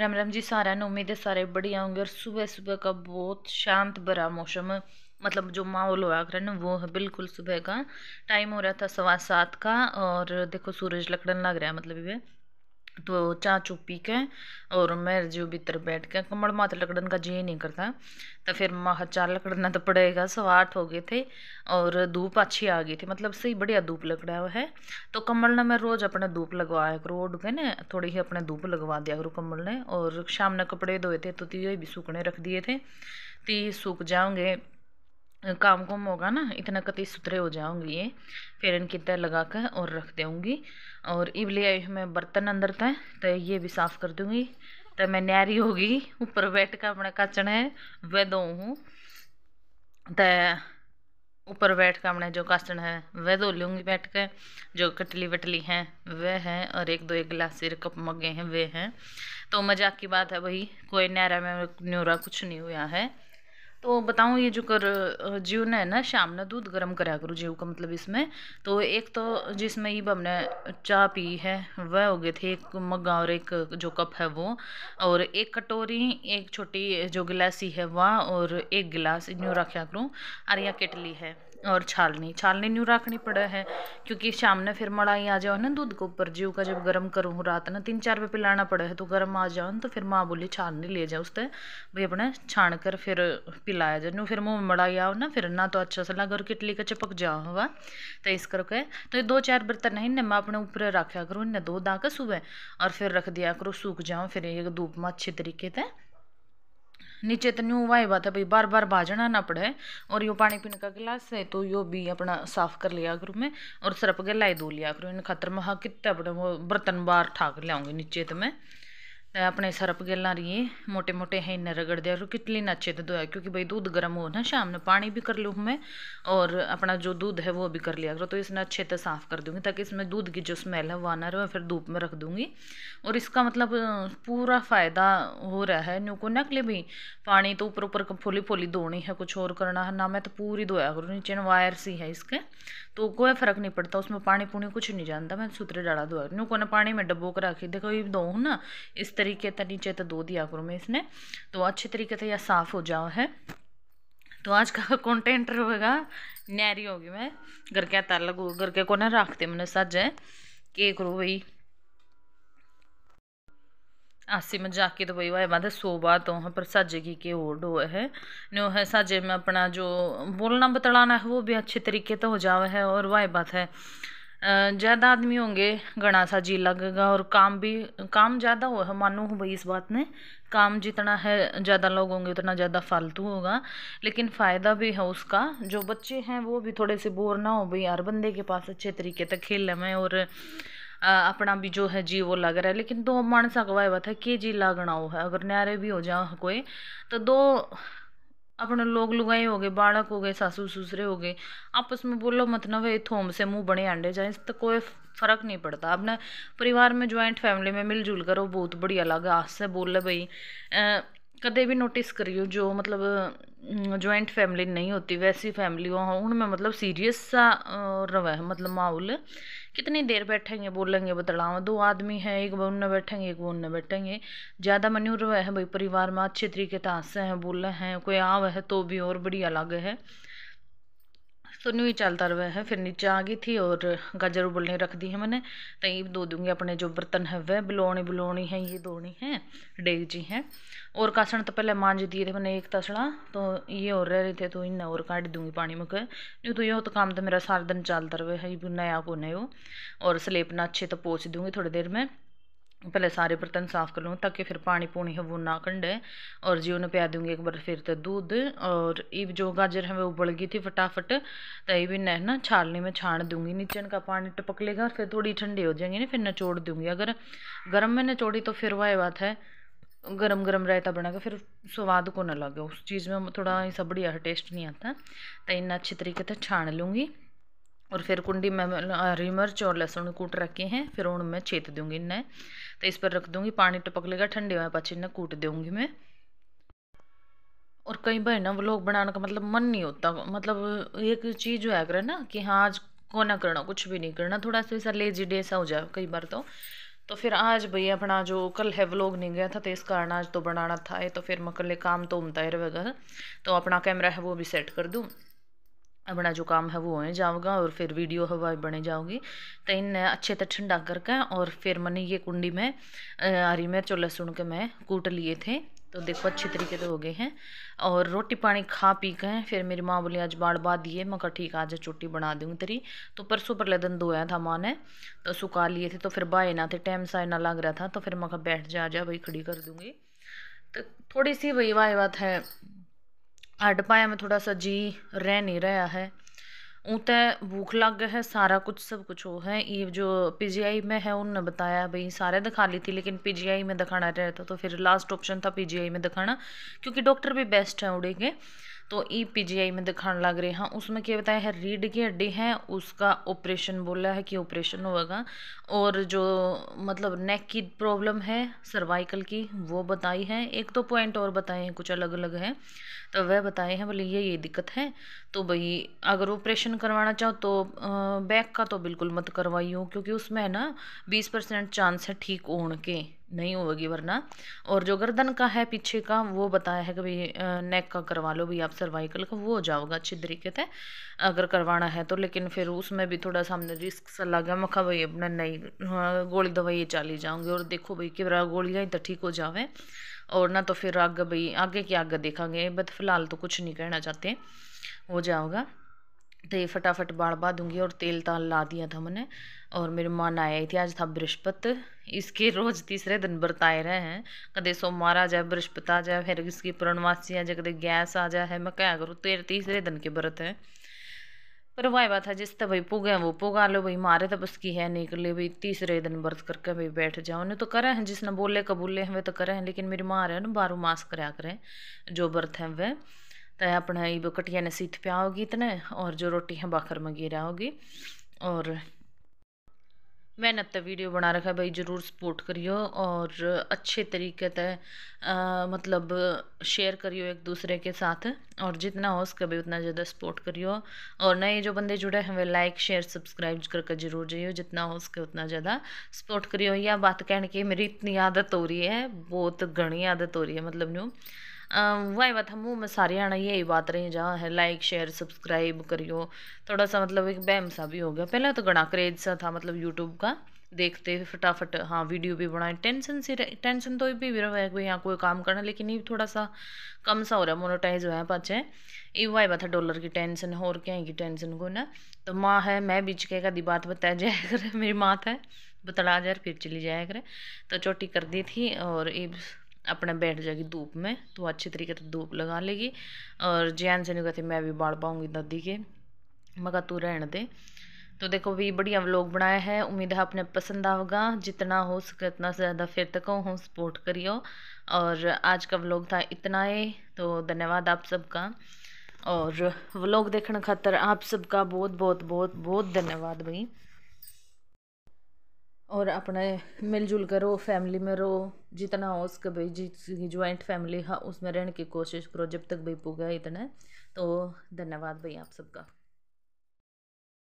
राम राम जी सारे ने उम्मीद है सारे बढ़िया होंगे और सुबह सुबह का बहुत शांत भरा मौसम मतलब जो माहौल हुआ कर ना वो है बिल्कुल सुबह का टाइम हो रहा था सवा सात का और देखो सूरज लकड़न लग रहा है मतलब ये तो चाह चू पी के और मैं जो भीतर बैठ के कमर माथे लकड़न का जी नहीं करता तो फिर माह चाह लकड़ना तो पड़ेगा सवाठ तो हो गए थे और धूप अच्छी आ गई थी मतलब सही बढ़िया धूप लग हुआ है तो कमल ने मैं रोज़ अपने धूप लगवाया करो उठ के ना थोड़ी ही अपने धूप लगवा दिया करो कमल ने और शाम ने कपड़े धोए थे तो ये भी सूखने रख दिए थे ती सूख जाऊंगे काम कुम होगा ना इतना कति सुथरे हो जाऊंगी ये फिर इनकी तय लगा कर और रख देंगी और इब ले आई हूँ मैं बर्तन अंदर तय तो ये भी साफ़ कर दूँगी तो मैं नारी होगी ऊपर बैठ कर अपना काचण है वह दो हूँ तो ऊपर बैठ कर अपने जो काचण है वह दो लूँगी बैठ कर जो कटली वटली हैं वह हैं और एक दो एक गिलास सिर कप मगे हैं वे हैं तो मजाक की बात है भाई कोई नहरा में न्योरा कुछ नहीं हुआ है तो बताऊँ ये जो कर जीव ने ना शाम ने दूध गर्म कराया करूँ जीव का मतलब इसमें तो एक तो जिसमें ये हमने चाय पी है वह हो गए थे एक मग्गा और एक जो कप है वो और एक कटोरी एक छोटी जो गिलासी है वह और एक गिलास इन रखा करूँ और यहाँ केटली है और छालनी छालनी न्यू रखनी पड़े है क्योंकि शाम ने फिर मड़ाई आ जाओ ना दूध को ऊपर जीव का जब गर्म करूँ रात ना तीन चार बजे पिलाना पड़े है तो गर्म आ जाओ तो फिर माँ बोली छालनी ले जाओ उसते भाई अपने छान कर फिर पिलाया जाए फिर मुँह मड़ाई आओ ना फिर ना तो अच्छा सा लगा और किटली का चिपक जाओ हुआ तो इस करके तो ये दो चार बर्तन है इन्हें मैं अपने ऊपर रखा करूँ इन्हें दो दा सुबह और फिर रख दिया करो सूख जाओ फिर ये धूप में अच्छे तरीके से नीचे तो न्यू वाई बात है भाई बार बार भाजना ना पड़े और यो पानी पीने का गिलास है तो यो भी अपना साफ कर लिया करूँ मैं और सरप के लाई धो लिया करूँ इन खतर में हाँ कितना अपने वो बर्तन बार ठाक लियाँगी नीचे तो मैं अपने सरप गेलना रही मोटे मोटे है इन्हें रगड़ दिया कितली ना अच्छे से धोया क्योंकि भाई दूध गर्म हो ना शाम में पानी भी कर लूँ मैं और अपना जो दूध है वो भी कर लिया करो तो इसने अच्छे से साफ़ कर दूंगी ताकि इसमें दूध की जो स्मेल है वो ना रहे फिर धूप में रख दूंगी और इसका मतलब पूरा फ़ायदा हो रहा है न्यू को लिए भी पानी तो ऊपर ऊपर फोली फोली धोनी है कुछ और करना है ना मैं तो पूरी धोया करूँ नीचे वायर सी है इसके तो कोई फ़र्क नहीं पड़ता उसमें पानी पुणी कुछ नहीं जानता मैं सूत्रे डाला दो न्यू को पानी में डब्बो कर रखी देखो ये दो हूँ ना इस तरीके से नीचे तो दो दिया करूँ मैं इसने तो अच्छे तरीके से यह साफ़ हो जाओ है तो आज का कॉन्टेंट रहेगा नैरी होगी मैं घर के तार लगू घर के कोने रखते मैंने सज है के करूँ भाई आसिम जाके तो वही सो बात तो हम पर साजे की के ओड हुए है नो है साजे में अपना जो बोलना बतलाना है वो भी अच्छे तरीके तो हो जावे है और वाई बात है ज़्यादा आदमी होंगे घना सा जी लगेगा और काम भी काम ज़्यादा हुआ है मानू हूँ भाई इस बात ने काम जितना है ज़्यादा लोग होंगे उतना ज़्यादा फालतू होगा लेकिन फ़ायदा भी है उसका जो बच्चे हैं वो भी थोड़े से बोर ना हो भाई हर बंदे के पास अच्छे तरीके तक खेल में और अपना भी जो है जी वो लग रहा है लेकिन दो मन सकवा हुआ था के जी लागना हो है अगर न्यारे भी हो जाए कोई तो दो अपने लोग लुगाई हो गए बाड़क हो गए सासू ससुरे हो गए आपस में बोलो मतलब ये थोम से मुंह बने अंडे जाए तो कोई फ़र्क नहीं पड़ता अपने परिवार में ज्वाइंट फैमिली में मिलजुल करो बहुत बढ़िया लगा आज से बोल भाई कदे भी नोटिस करियो जो मतलब ज्वाइंट फैमिली नहीं होती वैसी फैमिली हो उनमें मतलब सीरियस सा रवे है मतलब माहौल कितनी देर बैठेंगे बोलेंगे बतलाओ दो आदमी हैं एक बन बैठेंगे एक बन बैठेंगे ज़्यादा मनोर है भाई परिवार में अच्छे तरीके से हैं बोले हैं कोई आव है तो भी और बढ़िया लागे है तो न्यू चलता रहा है फिर नीचे आ गई थी और गाजर उबलने रख दी है मैंने तो ये दो दूंगी अपने जो बर्तन है वह बुलौनी बुलौनी है ये दोनी है डेग जी हैं और कासण तो पहले मांझ दिए थे मैंने एक तसला तो ये और रह रहे थे तो इन्हें और काट दूंगी पानी में नहीं तो यो तो काम तो मेरा सारा दिन चलता रहा है नया को नयो और स्लेपना अच्छे तो पोच दूंगी थोड़ी देर में पहले सारे बर्तन साफ़ कर लूँ ताकि फिर पानी पूनी है वो ना कंडे और जी उन्हें प्या दूँगी एक बार फिर तो दूध और ये जो गाजर है वो उबल गई थी फटाफट तो ये भी ना छालने में छान दूँगी नीचे का पानी टपक लेगा और फिर थोड़ी ठंडी हो जाएंगी ना फिर नचोड़ दूँगी अगर गर्म में नचोड़ी तो फिर वह बात है गरम गरम रायता बना फिर स्वाद को ना लगे उस चीज़ में थोड़ा सब बढ़िया टेस्ट नहीं आता तो इन्ना अच्छे तरीके से छान लूँगी और फिर कुंडी में हरी मिर्च और लहसुन कूट रखे हैं फिर उनमें छेद दूंगी इन्हें तो इस पर रख दूंगी पानी टपक लेगा ठंडे हुए पाचे इन्हें कूट दूंगी मैं और कई बार ना व्लॉग बनाने का मतलब मन नहीं होता मतलब एक चीज़ जो है करे ना कि हाँ आज को ना करना कुछ भी नहीं करना थोड़ा सा ऐसा लेजी डे सा हो जाए कई बार तो तो फिर आज भैया अपना जो कल है व्लॉग नहीं गया था तो इस कारण आज तो बनाना था तो फिर मैं कल काम तो उमता है रहेगा तो अपना कैमरा है वो भी सेट कर दूँ अपना जो काम है वो हो जाओगा और फिर वीडियो हवा बने जाओगी तो इन अच्छे तरह ठंडा करके और फिर मैंने ये कुंडी में हरी मिर्च और लहसुन के मैं कूट लिए थे तो देखो अच्छे तरीके से हो गए हैं और रोटी पानी खा पी के फिर मेरी माँ बोली आज बाढ़ बाद दिए मैं कहा ठीक आज चोटी बना दूँगी तेरी तो परसों पर लदन धोया था माँ ने तो सुखा लिए थे तो फिर बाए ना थे टाइम सा ना लग रहा था तो फिर मैं कहा बैठ जा जा भाई खड़ी कर दूँगी तो थोड़ी सी वही वाह बात है हड्ड पाया में थोड़ा सा जी रह नहीं रहा है ऊँते तो भूख लग गया है सारा कुछ सब कुछ वो है ये जो पीजीआई में है उनने बताया भाई सारे दिखा ली थी लेकिन पीजीआई में दिखाना रहता तो फिर लास्ट ऑप्शन था पीजीआई में दिखाना क्योंकि डॉक्टर भी बेस्ट हैं उड़े के तो ई e पीजीआई में दिखाने लग रहे हैं हाँ, उसमें क्या बताया है रीढ़ की हड्डी है उसका ऑपरेशन बोला है कि ऑपरेशन होगा और जो मतलब नेक की प्रॉब्लम है सर्वाइकल की वो बताई है एक तो पॉइंट और बताए हैं कुछ अलग अलग है तो वह बताए हैं बोले ये ये दिक्कत है तो भाई अगर ऑपरेशन करवाना चाहो तो बैक का तो बिल्कुल मत करवाइयो क्योंकि उसमें है ना बीस परसेंट चांस है ठीक होने के नहीं होगी वरना और जो गर्दन का है पीछे का वो बताया है कि भाई नेक का करवा लो भाई आप सर्वाइकल का वो हो जाओगे अच्छे तरीके से अगर करवाना है तो लेकिन फिर उसमें भी थोड़ा सा हमने रिस्क सा लग गया मखा भाई अपना नई हाँ, गोली दवाई चाली जाऊँगी और देखो भाई कि गोलियाँ ही तो ठीक हो जावे और ना तो फिर आगे भाई आगे की आगे देखा बट फिलहाल तो कुछ नहीं कहना चाहते हो जाओगा तो ये फटाफट बा दूंगी और तेल ताल ला दिया था मैंने और मेरी माँ ही थी आज था बृहस्पत इसके रोज तीसरे दिन व्रत आए रहे हैं कदे सोमवार आ जाए बृहस्पत आ जाए फिर इसकी पूर्णमासी आ जाए कदे गैस आ जाए मैं क्या करूँ तेरे तो तीसरे दिन के व्रत है पर वह बात है जिस तरह भाई पुगे वो पुगा लो भाई मारे तो बस की है निकले भाई तीसरे दिन व्रत करके भाई बैठ जाओ उन्हें तो करे हैं जिसने बोले कबूले हैं वे तो करे हैं लेकिन मेरी माँ रहे ना बारह मास करा करें जो व्रत हैं वह तो अपना ई कटिया ने सीथ पिया होगी इतने और जो रोटी है बाखर मंगी रहा होगी और मैंने अब तक तो वीडियो बना रखा है भाई ज़रूर सपोर्ट करियो और अच्छे तरीके से मतलब शेयर करियो एक दूसरे के साथ और जितना हो सके भी उतना ज़्यादा सपोर्ट करियो और नए जो बंदे जुड़े हैं वे लाइक शेयर सब्सक्राइब करके जरूर जाइए जितना हो सके उतना ज़्यादा सपोर्ट करियो या बात कहने की मेरी इतनी आदत हो रही है बहुत घनी आदत हो रही है मतलब न्यू वही बात हम मुँह में सारे आना यही बात रही जहाँ है लाइक शेयर सब्सक्राइब करियो थोड़ा सा मतलब एक बहम सा भी हो गया पहले तो घना क्रेज सा था मतलब यूट्यूब का देखते फटाफट हाँ वीडियो भी बनाए टेंशन से टेंशन तो भी रहा है भाई यहाँ कोई काम करना लेकिन ये थोड़ा सा कम सा हो रहा है मोनोटाइज हो पाचे ये वाई बात है डॉलर की टेंशन और क्या कि टेंशन को ना तो माँ है मैं बीच के का दी बात बताया जाए कर मेरी माँ था बतला जाए फिर चली जाया करे तो चोटी कर दी थी और ये अपना बैठ जाएगी धूप में तो अच्छी तरीके से धूप लगा लेगी और जैन से नहीं कहती मैं भी बाढ़ पाऊँगी दादी के मगर तू रहने दे तो देखो भी बढ़िया व्लॉग बनाया है उम्मीद है आपने पसंद आएगा जितना हो सके उतना से ज़्यादा फिर तक हो सपोर्ट करियो और आज का व्लॉग था इतना ही तो धन्यवाद आप सबका और व्लॉग देखने खातर आप सबका बहुत बहुत बहुत बहुत धन्यवाद भाई और अपने मिलजुल कर रहो फैमिली में रहो जितना हो उसके भाई जिसकी ज्वाइंट फैमिली है उसमें रहने की कोशिश करो जब तक भाई पुगा इतना तो धन्यवाद भाई आप सबका